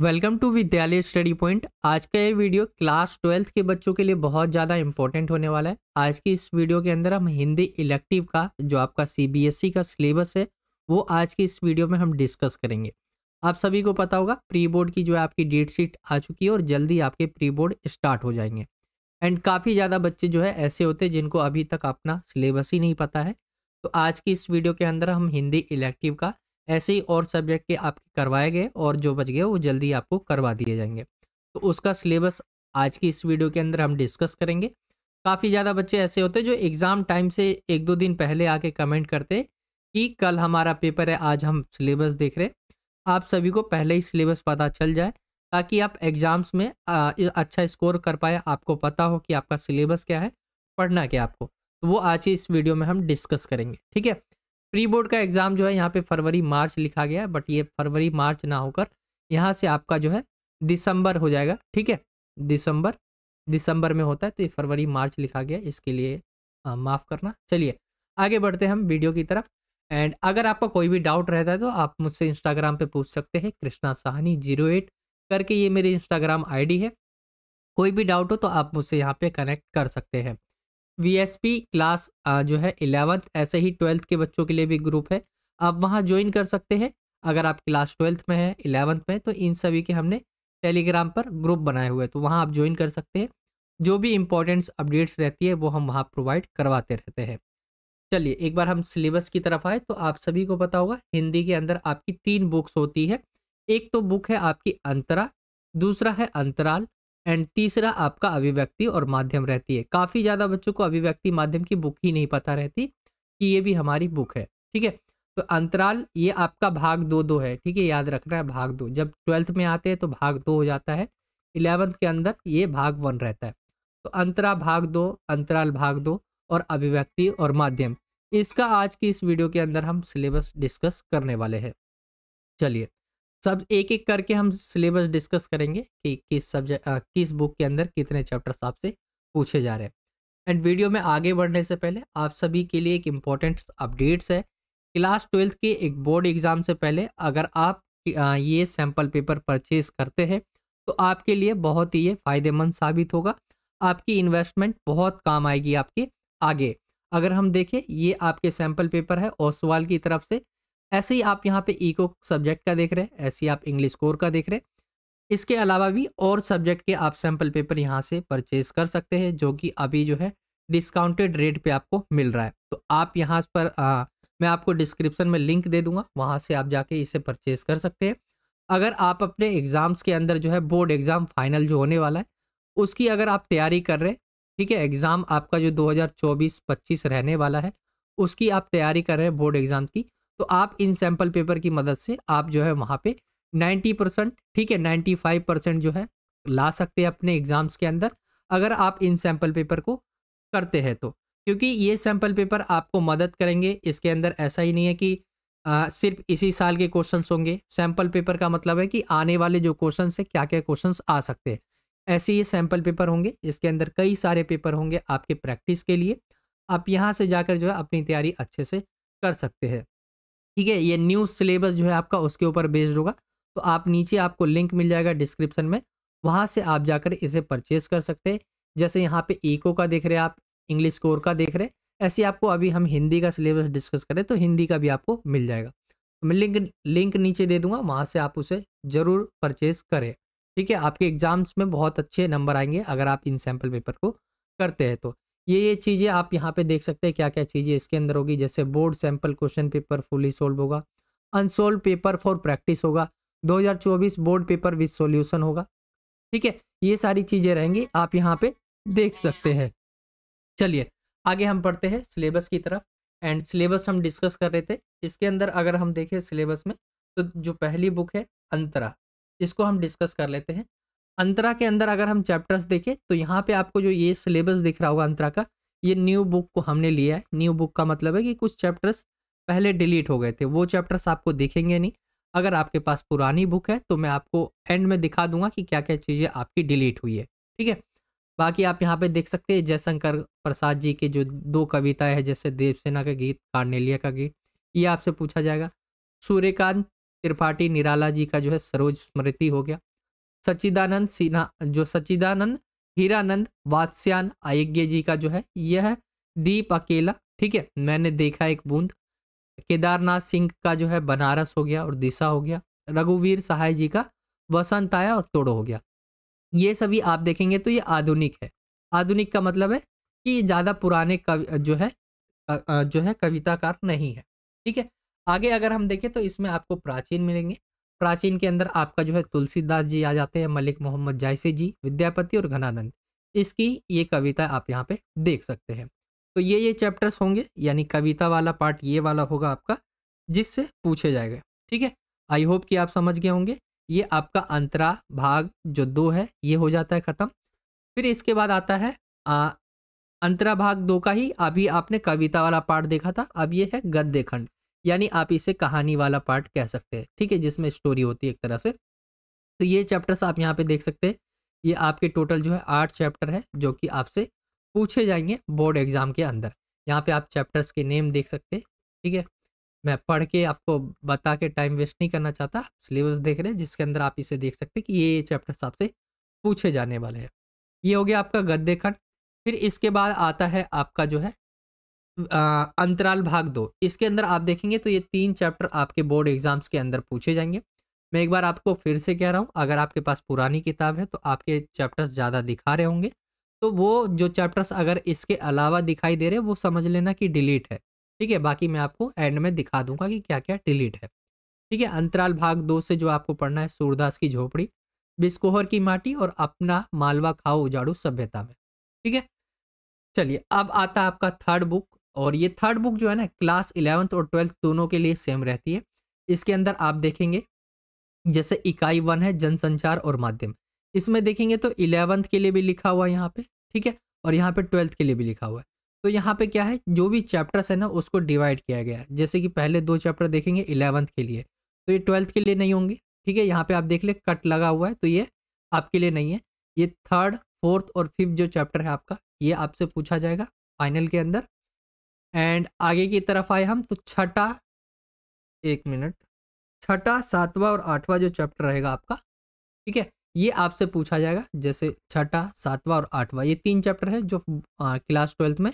Welcome to Vidyalaya study point आज का ये वीडियो क्लास ट्वेल्थ के बच्चों के लिए बहुत ज़्यादा इंपॉर्टेंट होने वाला है आज की इस वीडियो के अंदर हम हिंदी इलेक्टिव का जो आपका सीबीएसई e का सिलेबस है वो आज की इस वीडियो में हम डिस्कस करेंगे आप सभी को पता होगा प्री बोर्ड की जो है आपकी डेट शीट आ चुकी है और जल्दी आपके प्री बोर्ड स्टार्ट हो जाएंगे एंड काफ़ी ज़्यादा बच्चे जो है ऐसे होते हैं जिनको अभी तक अपना सिलेबस ही नहीं पता है तो आज की इस वीडियो के अंदर हम हिंदी इलेक्टिव का ऐसे ही और सब्जेक्ट के आपके करवाए गए और जो बच गए वो जल्दी आपको करवा दिए जाएंगे तो उसका सिलेबस आज की इस वीडियो के अंदर हम डिस्कस करेंगे काफ़ी ज़्यादा बच्चे ऐसे होते जो एग्ज़ाम टाइम से एक दो दिन पहले आके कमेंट करते कि कल हमारा पेपर है आज हम सिलेबस देख रहे आप सभी को पहले ही सिलेबस पता चल जाए ताकि आप एग्ज़ाम्स में अच्छा स्कोर कर पाए आपको पता हो कि आपका सिलेबस क्या है पढ़ना क्या आपको तो वो आज ही इस वीडियो में हम डिस्कस करेंगे ठीक है प्री बोर्ड का एग्ज़ाम जो है यहाँ पे फरवरी मार्च लिखा गया है बट ये फरवरी मार्च ना होकर यहाँ से आपका जो है दिसंबर हो जाएगा ठीक है दिसंबर दिसंबर में होता है तो ये फरवरी मार्च लिखा गया इसके लिए माफ़ करना चलिए आगे बढ़ते हैं हम वीडियो की तरफ एंड अगर आपका कोई भी डाउट रहता है तो आप मुझसे इंस्टाग्राम पर पूछ सकते हैं कृष्णा साहनी जीरो एट करके ये मेरी इंस्टाग्राम आई है कोई भी डाउट हो तो आप मुझसे यहाँ पे कनेक्ट कर सकते हैं वीएसपी क्लास जो है इलेवंथ ऐसे ही ट्वेल्थ के बच्चों के लिए भी ग्रुप है आप वहाँ ज्वाइन कर सकते हैं अगर आप क्लास ट्वेल्थ में है इलेवंथ में तो इन सभी के हमने टेलीग्राम पर ग्रुप बनाए हुए हैं तो वहाँ आप ज्वाइन कर सकते हैं जो भी इम्पोर्टेंट अपडेट्स रहती है वो हम वहाँ प्रोवाइड करवाते रहते हैं चलिए एक बार हम सिलेबस की तरफ आए तो आप सभी को पता होगा हिंदी के अंदर आपकी तीन बुक्स होती है एक तो बुक है आपकी अंतरा दूसरा है अंतराल एंड तीसरा आपका अभिव्यक्ति और माध्यम रहती है काफ़ी ज़्यादा बच्चों को अभिव्यक्ति माध्यम की बुक ही नहीं पता रहती कि ये भी हमारी बुक है ठीक है तो अंतराल ये आपका भाग दो दो है ठीक है याद रखना है भाग दो जब ट्वेल्थ में आते हैं तो भाग दो हो जाता है इलेवंथ के अंदर ये भाग वन रहता है तो अंतरा भाग दो अंतराल भाग दो और अभिव्यक्ति और माध्यम इसका आज की इस वीडियो के अंदर हम सिलेबस डिस्कस करने वाले हैं चलिए सब एक एक करके हम सिलेबस डिस्कस करेंगे कि किस सब्जेक्ट किस बुक के अंदर कितने चैप्टर्स आपसे पूछे जा रहे हैं एंड वीडियो में आगे बढ़ने से पहले आप सभी के लिए एक इम्पॉर्टेंट अपडेट्स है क्लास ट्वेल्थ के एक बोर्ड एग्ज़ाम से पहले अगर आप ये सैम्पल पेपर परचेज करते हैं तो आपके लिए बहुत ही ये फ़ायदेमंद साबित होगा आपकी इन्वेस्टमेंट बहुत काम आएगी आपके आगे अगर हम देखें ये आपके सैम्पल पेपर है ओसवाल की तरफ से ऐसे ही आप यहाँ पे इको सब्जेक्ट का देख रहे हैं ऐसे ही आप इंग्लिश कोर का देख रहे हैं इसके अलावा भी और सब्जेक्ट के आप सैम्पल पेपर यहाँ से परचेज कर सकते हैं जो कि अभी जो है डिस्काउंटेड रेट पे आपको मिल रहा है तो आप यहाँ पर आ, मैं आपको डिस्क्रिप्शन में लिंक दे दूंगा वहाँ से आप जाके इसे परचेज कर सकते हैं अगर आप अपने एग्ज़ाम्स के अंदर जो है बोर्ड एग्ज़ाम फाइनल जो होने वाला है उसकी अगर आप तैयारी कर रहे ठीक है एग्ज़ाम आपका जो 2024-25 रहने वाला है उसकी आप तैयारी कर रहे हैं बोर्ड एग्ज़ाम की तो आप इन सैम्पल पेपर की मदद से आप जो है वहाँ पे 90 परसेंट ठीक है 95 परसेंट जो है ला सकते हैं अपने एग्ज़ाम्स के अंदर अगर आप इन सैंपल पेपर को करते हैं तो क्योंकि ये सैम्पल पेपर आपको मदद करेंगे इसके अंदर ऐसा ही नहीं है कि आ, सिर्फ इसी साल के क्वेश्चंस होंगे सैंपल पेपर का मतलब है कि आने वाले जो क्वेश्चंस है क्या क्या क्वेश्चंस आ सकते हैं ऐसे ये सैम्पल पेपर होंगे इसके अंदर कई सारे पेपर होंगे आपके प्रैक्टिस के लिए आप यहाँ से जाकर जो है अपनी तैयारी अच्छे से कर सकते हैं ठीक है ये न्यू सिलेबस जो है आपका उसके ऊपर बेस्ड होगा तो आप नीचे आपको लिंक मिल जाएगा डिस्क्रिप्शन में वहाँ से आप जाकर इसे परचेस कर सकते हैं जैसे यहाँ पे इको का देख रहे हैं आप इंग्लिश कोर का देख रहे हैं ऐसे आपको अभी हम हिंदी का सिलेबस डिस्कस करें तो हिंदी का भी आपको मिल जाएगा तो मैं लिंक लिंक नीचे दे दूंगा वहाँ से आप उसे ज़रूर परचेज करें ठीक है आपके एग्ज़ाम्स में बहुत अच्छे नंबर आएंगे अगर आप इन सैम्पल पेपर को करते हैं तो ये ये चीज़ें आप यहाँ पे देख सकते हैं क्या क्या चीज़ें इसके अंदर होगी जैसे board sample question paper fully solve होगा अनसोल्व पेपर फॉर प्रैक्टिस होगा 2024 बोर्ड पेपर विद सॉल्यूशन होगा ठीक है ये सारी चीज़ें रहेंगी आप यहाँ पे देख सकते हैं चलिए आगे हम पढ़ते हैं सिलेबस की तरफ एंड सिलेबस हम डिस्कस कर रहे थे इसके अंदर अगर हम देखें सिलेबस में तो जो पहली बुक है अंतरा इसको हम डिस्कस कर लेते हैं अंतरा के अंदर अगर हम चैप्टर्स देखें तो यहाँ पे आपको जो ये सिलेबस दिख रहा होगा अंतरा का ये न्यू बुक को हमने लिया है न्यू बुक का मतलब है कि कुछ चैप्टर्स पहले डिलीट हो गए थे वो चैप्टर्स आपको दिखेंगे नहीं अगर आपके पास पुरानी बुक है तो मैं आपको एंड में दिखा दूंगा कि क्या क्या चीज़ें आपकी डिलीट हुई है ठीक है बाकी आप यहाँ पे देख सकते हैं जयशंकर प्रसाद जी के जो दो कविताएं हैं जैसे देवसेना का गीत कार्नेलिया का गीत ये आपसे पूछा जाएगा सूर्यकांत त्रिपाठी निराला जी का जो है सरोज स्मृति हो गया सच्चिदानंद सिन्हा जो सच्चिदानंद हीरानंद वात्स्यान अयज्ञ जी का जो है यह दीप अकेला ठीक है मैंने देखा एक बूंद केदारनाथ सिंह का जो है बनारस हो गया और दिशा हो गया रघुवीर सहाय जी का वसंत आया और तोड़ो हो गया ये सभी आप देखेंगे तो ये आधुनिक है आधुनिक का मतलब है कि ज़्यादा पुराने कवि जो है जो है कविताकार नहीं है ठीक है आगे अगर हम देखें तो इसमें आपको प्राचीन मिलेंगे प्राचीन के अंदर आपका जो है तुलसीदास जी आ जाते हैं मलिक मोहम्मद जायसे जी विद्यापति और घनानंद इसकी ये कविता आप यहाँ पे देख सकते हैं तो ये ये चैप्टर्स होंगे यानी कविता वाला पार्ट ये वाला होगा आपका जिससे पूछे जाएगा ठीक है आई होप कि आप समझ गए होंगे ये आपका अंतरा भाग जो दो है ये हो जाता है ख़त्म फिर इसके बाद आता है आ, अंतरा भाग दो का ही अभी आपने कविता वाला पार्ट देखा था अब ये है गद्य खंड यानी आप इसे कहानी वाला पार्ट कह सकते हैं ठीक है जिसमें स्टोरी होती है एक तरह से तो ये चैप्टर्स आप यहाँ पे देख सकते हैं ये आपके टोटल जो है आठ चैप्टर है जो कि आपसे पूछे जाएंगे बोर्ड एग्जाम के अंदर यहाँ पे आप चैप्टर्स के नेम देख सकते हैं ठीक है मैं पढ़ के आपको बता के टाइम वेस्ट नहीं करना चाहता आप सिलेबस देख रहे हैं जिसके अंदर आप इसे देख सकते हैं कि ये चैप्टर्स आपसे पूछे जाने वाले हैं ये हो गया आपका गद्य खंड फिर इसके बाद आता है आपका जो है अंतराल भाग दो इसके अंदर आप देखेंगे तो ये तीन चैप्टर आपके बोर्ड एग्जाम्स के अंदर पूछे जाएंगे मैं एक बार आपको फिर से कह रहा हूँ अगर आपके पास पुरानी किताब है तो आपके चैप्टर्स ज़्यादा दिखा रहे होंगे तो वो जो चैप्टर्स अगर इसके अलावा दिखाई दे रहे वो समझ लेना कि डिलीट है ठीक है बाकी मैं आपको एंड में दिखा दूंगा कि क्या क्या डिलीट है ठीक है अंतराल भाग दो से जो आपको पढ़ना है सूरदास की झोपड़ी बिस्कोहर की माटी और अपना मालवा खाओ उजाड़ू सभ्यता में ठीक है चलिए अब आता आपका थर्ड बुक और ये थर्ड बुक जो है ना क्लास इलेवंथ और ट्वेल्थ दोनों के लिए सेम रहती है इसके अंदर आप देखेंगे जैसे इकाई वन है जनसंचार और माध्यम इसमें देखेंगे तो इलेवंथ के लिए भी लिखा हुआ है यहाँ पे ठीक है और यहाँ पे ट्वेल्थ के लिए भी लिखा हुआ है तो यहाँ पे क्या है जो भी चैप्टर्स है ना उसको डिवाइड किया गया है जैसे कि पहले दो चैप्टर देखेंगे इलेवंथ के लिए तो ये ट्वेल्थ के लिए नहीं होंगे ठीक है यहाँ पे आप देख ले कट लगा हुआ है तो ये आपके लिए नहीं है ये थर्ड फोर्थ और फिफ्थ जो चैप्टर है आपका ये आपसे पूछा जाएगा फाइनल के अंदर एंड आगे की तरफ आए हम तो छठा एक मिनट छठा सातवां और आठवां जो चैप्टर रहेगा आपका ठीक है ये आपसे पूछा जाएगा जैसे छठा सातवां और आठवां ये तीन चैप्टर है जो आ, क्लास ट्वेल्थ में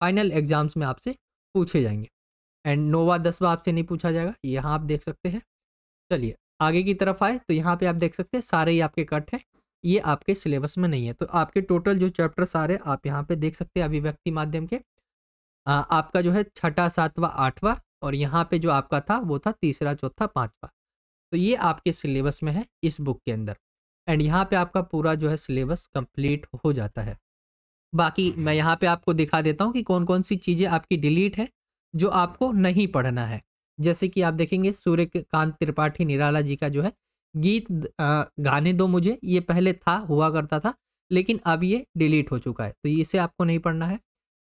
फाइनल एग्जाम्स में आपसे पूछे जाएंगे एंड नोवा दसवा आपसे नहीं पूछा जाएगा यहाँ आप देख सकते हैं चलिए आगे की तरफ आए तो यहाँ पे आप देख सकते हैं सारे ही आपके कट है ये आपके सिलेबस में नहीं है तो आपके टोटल जो चैप्टर सारे आप यहाँ पे देख सकते हैं अभिव्यक्ति माध्यम के आ, आपका जो है छठा सातवा आठवां और यहाँ पे जो आपका था वो था तीसरा चौथा पाँचवा तो ये आपके सिलेबस में है इस बुक के अंदर एंड यहाँ पे आपका पूरा जो है सिलेबस कंप्लीट हो जाता है बाकी मैं हम्म। यहाँ पे आपको दिखा देता हूँ कि कौन कौन सी चीज़ें आपकी डिलीट है जो आपको नहीं पढ़ना है जैसे कि आप देखेंगे सूर्यकांत त्रिपाठी निराला जी का जो है गीत गाने दो मुझे ये पहले था हुआ करता था लेकिन अब ये डिलीट हो चुका है तो इसे आपको नहीं पढ़ना है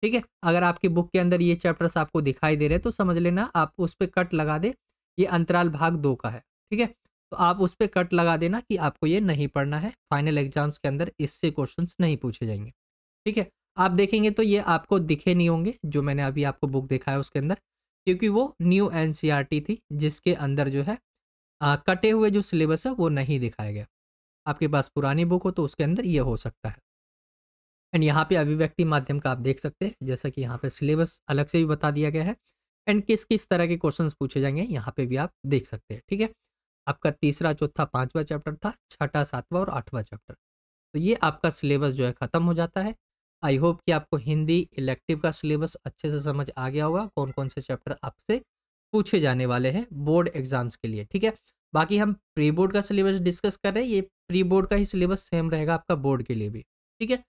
ठीक है अगर आपकी बुक के अंदर ये चैप्टर्स आपको दिखाई दे रहे हैं तो समझ लेना आप उस पर कट लगा दे ये अंतराल भाग दो का है ठीक है तो आप उस पर कट लगा देना कि आपको ये नहीं पढ़ना है फाइनल एग्जाम्स के अंदर इससे क्वेश्चन नहीं पूछे जाएंगे ठीक है आप देखेंगे तो ये आपको दिखे नहीं होंगे जो मैंने अभी आपको बुक दिखाया है उसके अंदर क्योंकि वो न्यू एन थी जिसके अंदर जो है आ, कटे हुए जो सिलेबस है वो नहीं दिखाया गया आपके पास पुरानी बुक हो तो उसके अंदर ये हो सकता है एंड यहाँ पे अभिव्यक्ति माध्यम का आप देख सकते हैं जैसा कि यहाँ पे सिलेबस अलग से भी बता दिया गया है एंड किस किस तरह के क्वेश्चंस पूछे जाएंगे यहाँ पे भी आप देख सकते हैं ठीक है आपका तीसरा चौथा पांचवा चैप्टर था छठा सातवां और आठवां चैप्टर तो ये आपका सिलेबस जो है ख़त्म हो जाता है आई होप कि आपको हिंदी इलेक्टिव का सिलेबस अच्छे से समझ आ गया होगा कौन कौन से चैप्टर आपसे पूछे जाने वाले हैं बोर्ड एग्जाम्स के लिए ठीक है बाकी हम प्री बोर्ड का सिलेबस डिस्कस कर रहे हैं ये प्री बोर्ड का ही सिलेबस सेम रहेगा आपका बोर्ड के लिए भी ठीक है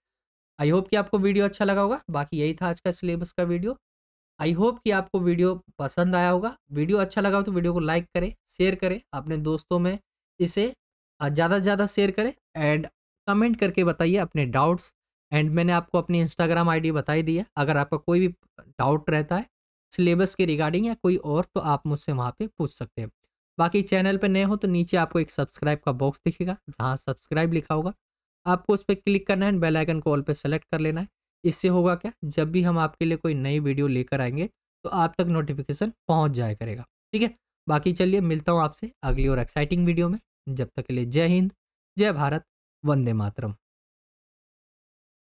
आई होप कि आपको वीडियो अच्छा लगा होगा बाकी यही था आज का सिलेबस का वीडियो आई होप कि आपको वीडियो पसंद आया होगा वीडियो अच्छा लगा हो तो वीडियो को लाइक करें शेयर करें अपने दोस्तों में इसे ज़्यादा से ज़्यादा शेयर करें एंड कमेंट करके बताइए अपने डाउट्स एंड मैंने आपको अपनी इंस्टाग्राम आईडी बताई दी है अगर आपका कोई भी डाउट रहता है सिलेबस के रिगार्डिंग या कोई और तो आप मुझसे वहाँ पर पूछ सकते हैं बाकी चैनल पर नए हो तो नीचे आपको एक सब्सक्राइब का बॉक्स दिखेगा जहाँ सब्सक्राइब लिखा होगा आपको उस पर क्लिक करना है बेल आइकन को ऑल पे सेलेक्ट कर लेना है इससे होगा क्या जब भी हम आपके लिए कोई नई वीडियो लेकर आएंगे तो आप तक नोटिफिकेशन पहुंच जाया करेगा ठीक है बाकी चलिए मिलता हूँ आपसे अगली और एक्साइटिंग वीडियो में जब तक के लिए जय हिंद जय भारत वंदे मातरम